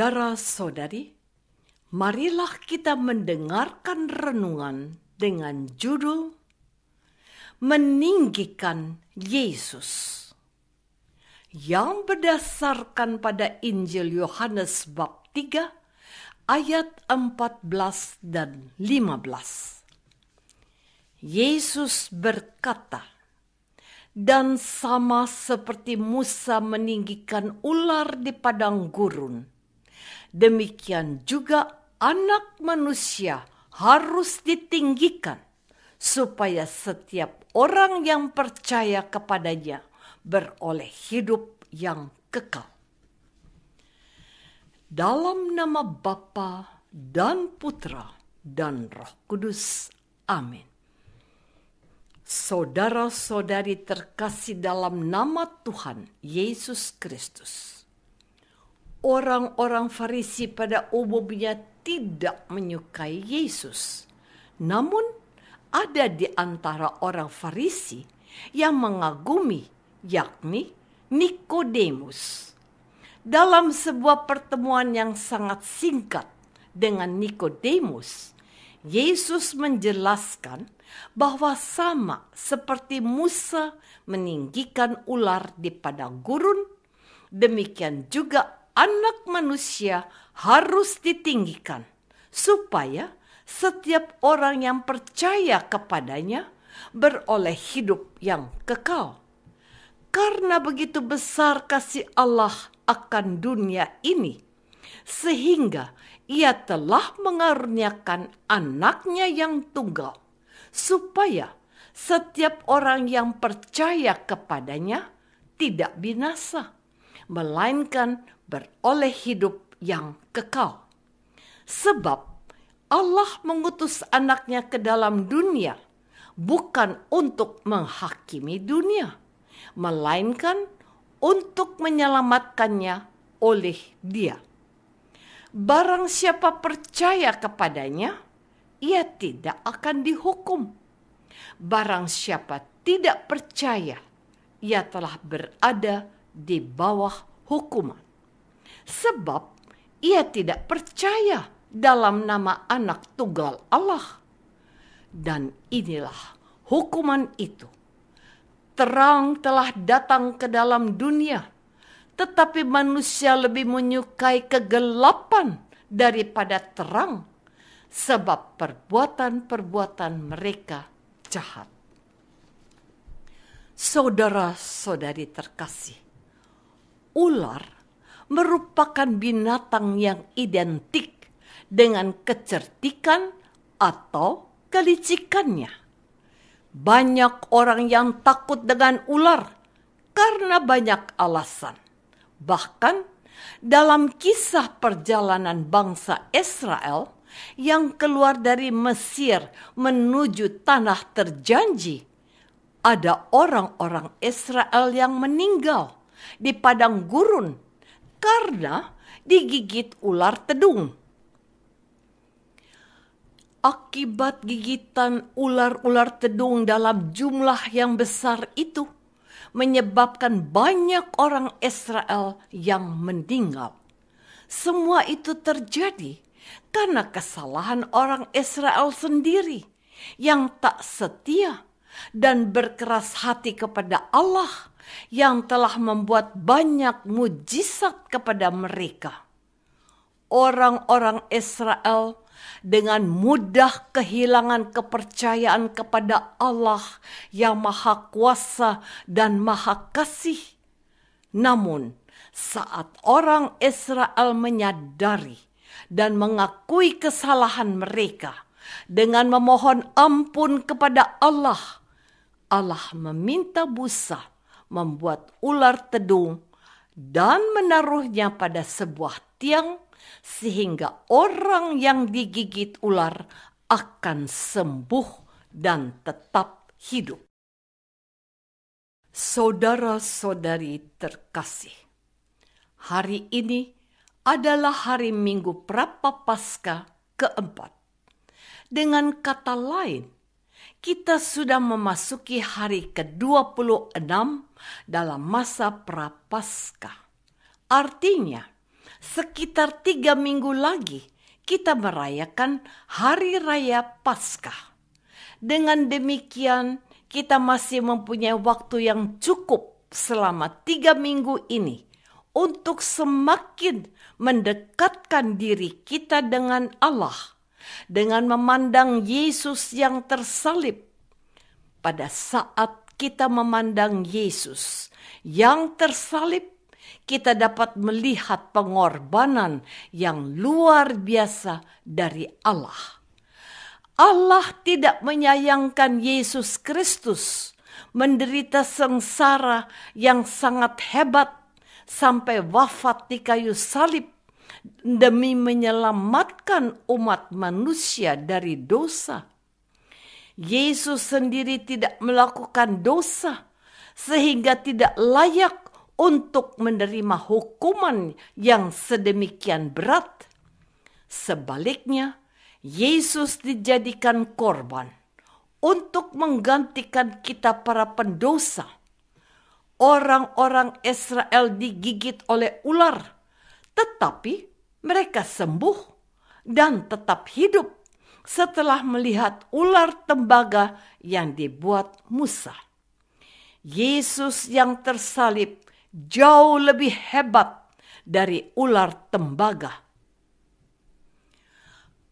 Saudara-saudari, marilah kita mendengarkan renungan dengan judul Meninggikan Yesus yang berdasarkan pada Injil Yohanes bab 3 ayat 14 dan 15. Yesus berkata, dan sama seperti Musa meninggikan ular di padang gurun, demikian juga anak manusia harus ditinggikan supaya setiap orang yang percaya kepadanya beroleh hidup yang kekal. Dalam nama Bapa dan Putra dan Roh Kudus. Amin. Saudara-saudari terkasih dalam nama Tuhan Yesus Kristus orang-orang Farisi pada umumnya tidak menyukai Yesus. Namun, ada di antara orang Farisi yang mengagumi, yakni Nikodemus. Dalam sebuah pertemuan yang sangat singkat dengan Nikodemus, Yesus menjelaskan bahwa sama seperti Musa meninggikan ular di padang gurun, demikian juga anak manusia harus ditinggikan, supaya setiap orang yang percaya kepadanya beroleh hidup yang kekal. Karena begitu besar kasih Allah akan dunia ini, sehingga Ia telah mengaruniakan anaknya yang tunggal, supaya setiap orang yang percaya kepadanya tidak binasa, melainkan beroleh hidup yang kekal. Sebab Allah mengutus anaknya ke dalam dunia bukan untuk menghakimi dunia, melainkan untuk menyelamatkannya oleh dia. Barang siapa percaya kepadanya, ia tidak akan dihukum. Barang siapa tidak percaya, ia telah berada di bawah hukuman sebab ia tidak percaya dalam nama anak tunggal Allah. Dan inilah hukuman itu. Terang telah datang ke dalam dunia, tetapi manusia lebih menyukai kegelapan daripada terang, sebab perbuatan-perbuatan mereka jahat. Saudara-saudari terkasih, ular merupakan binatang yang identik dengan kecerdikan atau kelicikannya. Banyak orang yang takut dengan ular karena banyak alasan. Bahkan dalam kisah perjalanan bangsa Israel yang keluar dari Mesir menuju tanah terjanji, ada orang-orang Israel yang meninggal di padang gurun karena digigit ular tedung. Akibat gigitan ular-ular tedung dalam jumlah yang besar itu menyebabkan banyak orang Israel yang meninggal. Semua itu terjadi karena kesalahan orang Israel sendiri yang tak setia dan berkeras hati kepada Allah yang telah membuat banyak mujizat kepada mereka. Orang-orang Israel dengan mudah kehilangan kepercayaan kepada Allah yang Maha Kuasa dan Maha Kasih. Namun, saat orang Israel menyadari dan mengakui kesalahan mereka dengan memohon ampun kepada Allah, Allah meminta busa membuat ular tedung dan menaruhnya pada sebuah tiang sehingga orang yang digigit ular akan sembuh dan tetap hidup. Saudara-saudari terkasih, hari ini adalah hari Minggu Prapaskah keempat. Dengan kata lain, kita sudah memasuki hari ke-26 dalam masa Prapaskah. Artinya, sekitar tiga minggu lagi kita merayakan Hari Raya Paskah. Dengan demikian, kita masih mempunyai waktu yang cukup selama tiga minggu ini untuk semakin mendekatkan diri kita dengan Allah dengan memandang Yesus yang tersalib. Pada saat kita memandang Yesus yang tersalib, kita dapat melihat pengorbanan yang luar biasa dari Allah. Allah tidak menyayangkan Yesus Kristus menderita sengsara yang sangat hebat sampai wafat di kayu salib demi menyelamatkan umat manusia dari dosa. Yesus sendiri tidak melakukan dosa, sehingga tidak layak untuk menerima hukuman yang sedemikian berat. Sebaliknya, Yesus dijadikan korban untuk menggantikan kita para pendosa. Orang-orang Israel digigit oleh ular tetapi mereka sembuh dan tetap hidup setelah melihat ular tembaga yang dibuat Musa. Yesus yang tersalib jauh lebih hebat dari ular tembaga.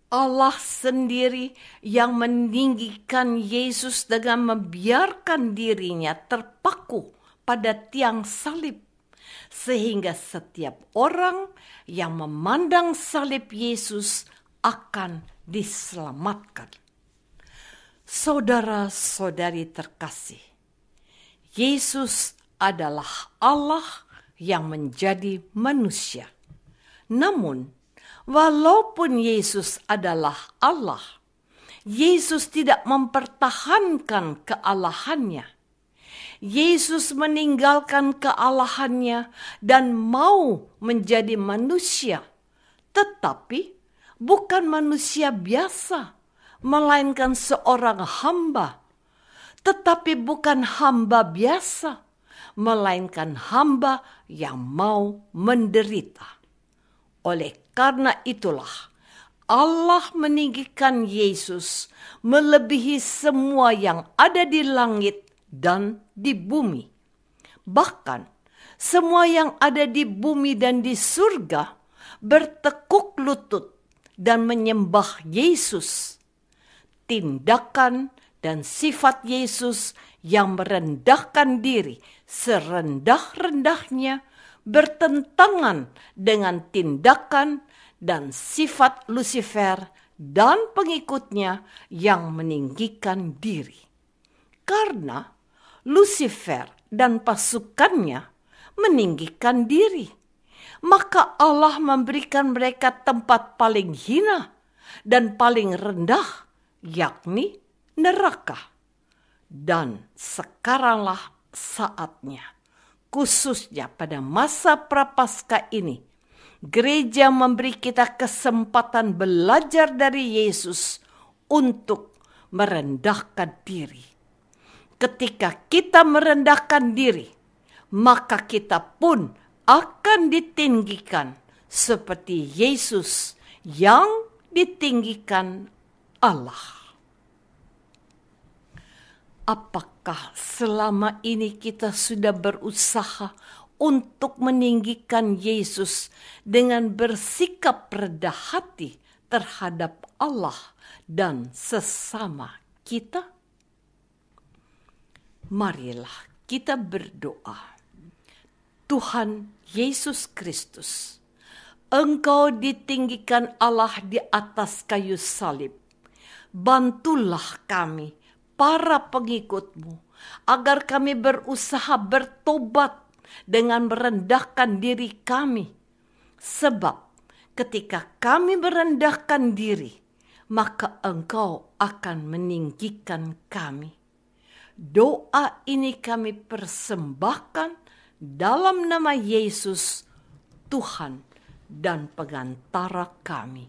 Allah sendiri yang meninggikan Yesus dengan membiarkan dirinya terpaku pada tiang salib sehingga setiap orang yang memandang salib Yesus akan diselamatkan. Saudara-saudari terkasih, Yesus adalah Allah yang menjadi manusia. Namun, walaupun Yesus adalah Allah, Yesus tidak mempertahankan kealahannya Yesus meninggalkan kealahannya dan mau menjadi manusia, tetapi bukan manusia biasa, melainkan seorang hamba. Tetapi bukan hamba biasa, melainkan hamba yang mau menderita. Oleh karena itulah, Allah meninggikan Yesus melebihi semua yang ada di langit dan di bumi. Bahkan semua yang ada di bumi dan di surga bertekuk lutut dan menyembah Yesus. Tindakan dan sifat Yesus yang merendahkan diri serendah-rendahnya bertentangan dengan tindakan dan sifat Lucifer dan pengikutnya yang meninggikan diri. Karena Lucifer dan pasukannya meninggikan diri. Maka Allah memberikan mereka tempat paling hina dan paling rendah, yakni neraka. Dan sekaranglah saatnya, khususnya pada masa prapaskah ini, gereja memberi kita kesempatan belajar dari Yesus untuk merendahkan diri ketika kita merendahkan diri, maka kita pun akan ditinggikan seperti Yesus yang ditinggikan Allah. Apakah selama ini kita sudah berusaha untuk meninggikan Yesus dengan bersikap rendah hati terhadap Allah dan sesama kita? marilah kita berdoa. Tuhan Yesus Kristus, Engkau ditinggikan Allah di atas kayu salib. Bantulah kami, para pengikutmu, agar kami berusaha bertobat dengan merendahkan diri kami. Sebab ketika kami merendahkan diri, maka engkau akan meninggikan kami. Doa ini kami persembahkan dalam nama Yesus, Tuhan dan pengantara kami.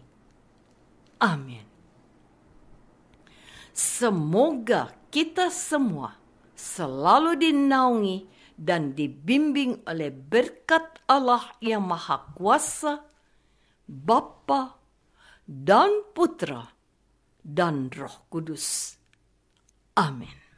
Amin. Semoga kita semua selalu dinaungi dan dibimbing oleh berkat Allah yang Maha Kuasa, Bapa dan Putra dan Roh Kudus. Amin.